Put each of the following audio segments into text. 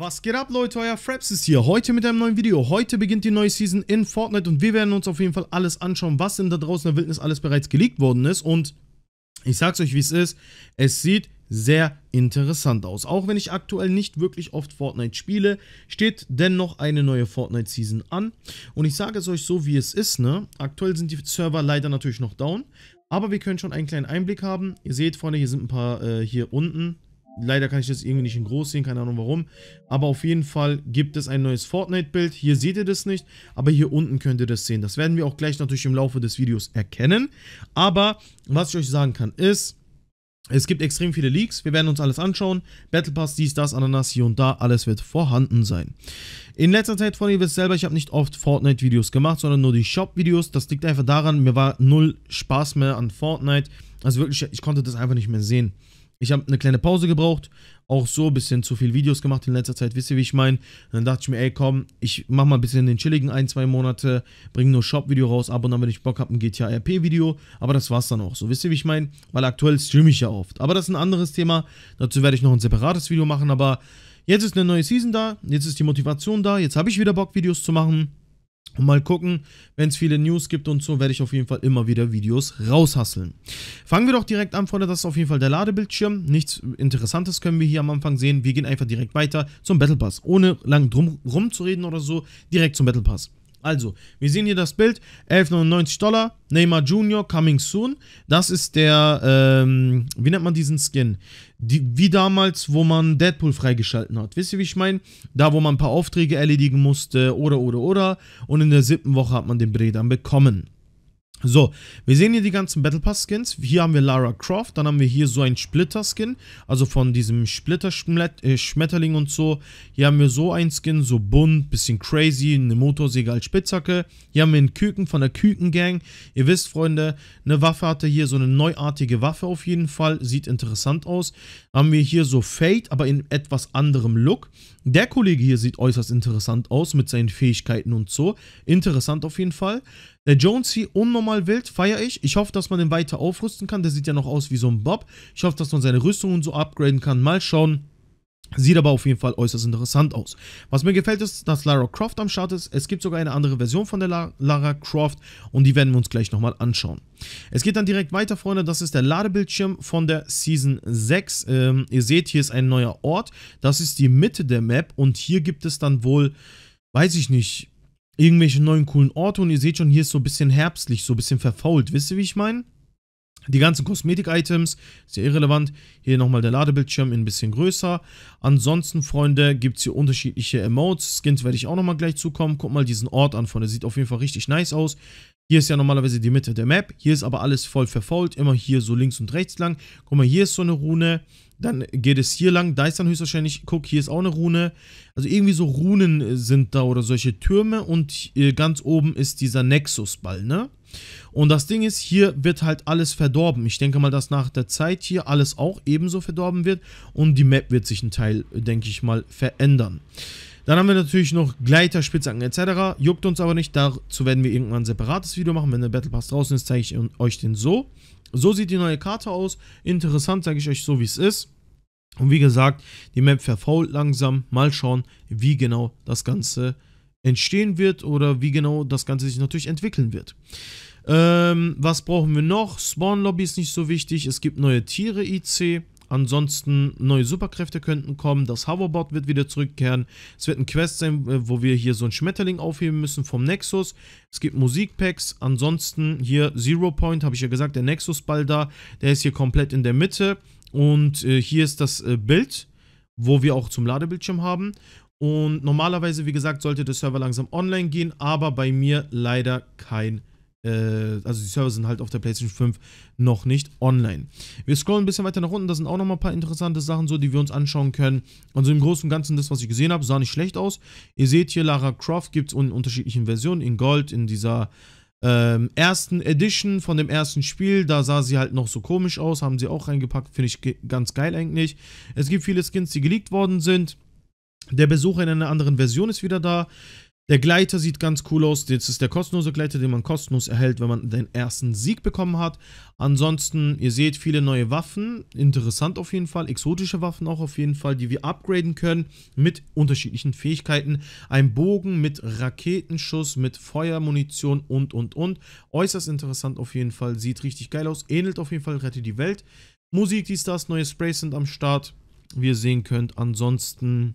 Was geht ab Leute, euer Fraps ist hier, heute mit einem neuen Video. Heute beginnt die neue Season in Fortnite und wir werden uns auf jeden Fall alles anschauen, was in da draußen in der Wildnis alles bereits geleakt worden ist. Und ich sag's euch, wie es ist, es sieht sehr interessant aus. Auch wenn ich aktuell nicht wirklich oft Fortnite spiele, steht dennoch eine neue Fortnite-Season an. Und ich sage es euch so, wie es ist, ne? Aktuell sind die Server leider natürlich noch down, aber wir können schon einen kleinen Einblick haben. Ihr seht Freunde, hier sind ein paar, äh, hier unten, leider kann ich das irgendwie nicht in groß sehen, keine Ahnung warum. Aber auf jeden Fall gibt es ein neues Fortnite-Bild. Hier seht ihr das nicht, aber hier unten könnt ihr das sehen. Das werden wir auch gleich natürlich im Laufe des Videos erkennen. Aber was ich euch sagen kann ist, es gibt extrem viele Leaks, wir werden uns alles anschauen. Battle Pass, dies, das, Ananas, hier und da, alles wird vorhanden sein. In letzter Zeit, Freunde, ihr wisst selber, ich habe nicht oft Fortnite-Videos gemacht, sondern nur die Shop-Videos. Das liegt einfach daran, mir war null Spaß mehr an Fortnite. Also wirklich, ich konnte das einfach nicht mehr sehen. Ich habe eine kleine Pause gebraucht, auch so ein bisschen zu viel Videos gemacht in letzter Zeit, wisst ihr, wie ich meine? Dann dachte ich mir, ey, komm, ich mache mal ein bisschen den chilligen ein, zwei Monate, bringe nur Shop-Video raus, ab und dann, wenn ich Bock habe, ein GTA-RP-Video, aber das war's dann auch so, wisst ihr, wie ich meine? Weil aktuell streame ich ja oft, aber das ist ein anderes Thema, dazu werde ich noch ein separates Video machen, aber jetzt ist eine neue Season da, jetzt ist die Motivation da, jetzt habe ich wieder Bock, Videos zu machen und mal gucken, wenn es viele News gibt und so, werde ich auf jeden Fall immer wieder Videos raushasseln. Fangen wir doch direkt an, Freunde, das ist auf jeden Fall der Ladebildschirm. Nichts Interessantes können wir hier am Anfang sehen. Wir gehen einfach direkt weiter zum Battle Pass, ohne lang drum rumzureden oder so, direkt zum Battle Pass. Also, wir sehen hier das Bild, 11,99 Dollar, Neymar Junior coming soon. Das ist der, ähm, wie nennt man diesen Skin? Die, wie damals, wo man Deadpool freigeschalten hat. Wisst ihr, wie ich meine? Da, wo man ein paar Aufträge erledigen musste oder, oder, oder. Und in der siebten Woche hat man den Bray bekommen. So, wir sehen hier die ganzen Battle Pass Skins. Hier haben wir Lara Croft, dann haben wir hier so einen Splitter-Skin, also von diesem Splitter-Schmetterling äh, und so. Hier haben wir so einen Skin, so bunt, bisschen crazy, eine Motorsäge als Spitzhacke. Hier haben wir einen Küken von der Küken-Gang. Ihr wisst, Freunde, eine Waffe hatte hier, so eine neuartige Waffe auf jeden Fall, sieht interessant aus. Haben wir hier so Fade, aber in etwas anderem Look. Der Kollege hier sieht äußerst interessant aus mit seinen Fähigkeiten und so. Interessant auf jeden Fall. Der Jonesy, unnormal wild, feiere ich. Ich hoffe, dass man den weiter aufrüsten kann. Der sieht ja noch aus wie so ein Bob. Ich hoffe, dass man seine Rüstung und so upgraden kann. Mal schauen. Sieht aber auf jeden Fall äußerst interessant aus. Was mir gefällt ist, dass Lara Croft am Start ist. Es gibt sogar eine andere Version von der La Lara Croft und die werden wir uns gleich nochmal anschauen. Es geht dann direkt weiter, Freunde. Das ist der Ladebildschirm von der Season 6. Ähm, ihr seht, hier ist ein neuer Ort. Das ist die Mitte der Map und hier gibt es dann wohl, weiß ich nicht, irgendwelche neuen coolen Orte und ihr seht schon, hier ist so ein bisschen herbstlich, so ein bisschen verfault. Wisst ihr, wie ich meine? Die ganzen Kosmetik-Items, sehr irrelevant. Hier nochmal der Ladebildschirm ein bisschen größer. Ansonsten, Freunde, gibt es hier unterschiedliche Emotes. Skins werde ich auch nochmal gleich zukommen. Guck mal diesen Ort an, Freunde. Sieht auf jeden Fall richtig nice aus. Hier ist ja normalerweise die Mitte der Map. Hier ist aber alles voll verfault. Immer hier so links und rechts lang. Guck mal, hier ist so eine Rune. Dann geht es hier lang. Da ist dann höchstwahrscheinlich, guck, hier ist auch eine Rune. Also irgendwie so Runen sind da oder solche Türme. Und ganz oben ist dieser Nexus-Ball, ne? Und das Ding ist, hier wird halt alles verdorben. Ich denke mal, dass nach der Zeit hier alles auch ebenso verdorben wird und die Map wird sich ein Teil, denke ich mal, verändern. Dann haben wir natürlich noch Gleiter, Spitzhacken etc. Juckt uns aber nicht, dazu werden wir irgendwann ein separates Video machen. Wenn der Battle Pass draußen ist, zeige ich euch den so. So sieht die neue Karte aus. Interessant, sage ich euch so, wie es ist. Und wie gesagt, die Map verfault langsam. Mal schauen, wie genau das Ganze funktioniert entstehen wird oder wie genau das Ganze sich natürlich entwickeln wird. Ähm, was brauchen wir noch? Spawn-Lobby ist nicht so wichtig. Es gibt neue Tiere IC. Ansonsten neue Superkräfte könnten kommen. Das Hoverboard wird wieder zurückkehren. Es wird ein Quest sein, äh, wo wir hier so einen Schmetterling aufheben müssen vom Nexus. Es gibt Musikpacks. Ansonsten hier Zero Point, habe ich ja gesagt, der Nexus-Ball da. Der ist hier komplett in der Mitte. Und äh, hier ist das äh, Bild, wo wir auch zum Ladebildschirm haben. Und normalerweise, wie gesagt, sollte der Server langsam online gehen, aber bei mir leider kein äh, also die Server sind halt auf der PlayStation 5 noch nicht online. Wir scrollen ein bisschen weiter nach unten, da sind auch nochmal ein paar interessante Sachen so, die wir uns anschauen können. Also im Großen und Ganzen das, was ich gesehen habe, sah nicht schlecht aus. Ihr seht hier, Lara Croft gibt es in unterschiedlichen Versionen, in Gold, in dieser ähm, ersten Edition von dem ersten Spiel, da sah sie halt noch so komisch aus, haben sie auch reingepackt, finde ich ganz geil eigentlich. Es gibt viele Skins, die geleakt worden sind. Der Besucher in einer anderen Version ist wieder da. Der Gleiter sieht ganz cool aus. Das ist der kostenlose Gleiter, den man kostenlos erhält, wenn man den ersten Sieg bekommen hat. Ansonsten, ihr seht viele neue Waffen. Interessant auf jeden Fall. Exotische Waffen auch auf jeden Fall, die wir upgraden können mit unterschiedlichen Fähigkeiten. Ein Bogen mit Raketenschuss, mit Feuermunition und, und, und. Äußerst interessant auf jeden Fall. Sieht richtig geil aus. Ähnelt auf jeden Fall. Rette die Welt. Musik, die Stars, neue Sprays sind am Start. Wie ihr sehen könnt. Ansonsten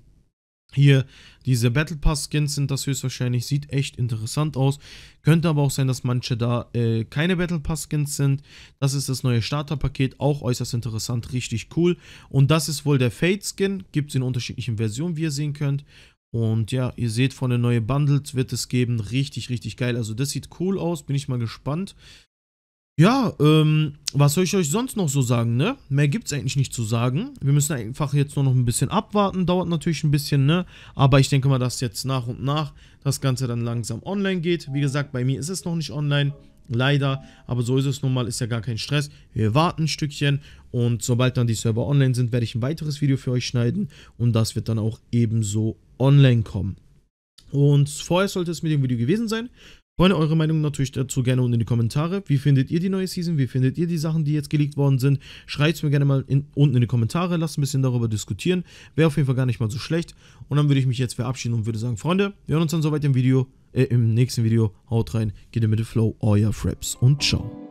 hier diese Battle Pass Skins sind das höchstwahrscheinlich, sieht echt interessant aus. Könnte aber auch sein, dass manche da äh, keine Battle Pass Skins sind. Das ist das neue Starterpaket, auch äußerst interessant, richtig cool. Und das ist wohl der Fade Skin, gibt es in unterschiedlichen Versionen, wie ihr sehen könnt. Und ja, ihr seht, von den neuen Bundles wird es geben, richtig, richtig geil. Also das sieht cool aus, bin ich mal gespannt. Ja, ähm, was soll ich euch sonst noch so sagen, ne? Mehr gibt's eigentlich nicht zu sagen. Wir müssen einfach jetzt nur noch ein bisschen abwarten, dauert natürlich ein bisschen, ne? Aber ich denke mal, dass jetzt nach und nach das Ganze dann langsam online geht. Wie gesagt, bei mir ist es noch nicht online, leider. Aber so ist es nun mal, ist ja gar kein Stress. Wir warten ein Stückchen und sobald dann die Server online sind, werde ich ein weiteres Video für euch schneiden. Und das wird dann auch ebenso online kommen. Und vorher sollte es mit dem Video gewesen sein. Freunde, eure Meinung natürlich dazu gerne unten in die Kommentare. Wie findet ihr die neue Season? Wie findet ihr die Sachen, die jetzt geleakt worden sind? Schreibt es mir gerne mal in, unten in die Kommentare. Lasst ein bisschen darüber diskutieren. Wäre auf jeden Fall gar nicht mal so schlecht. Und dann würde ich mich jetzt verabschieden und würde sagen, Freunde, wir hören uns dann soweit im Video, äh, im nächsten Video. Haut rein, geht in mit dem Flow, euer Fraps und ciao.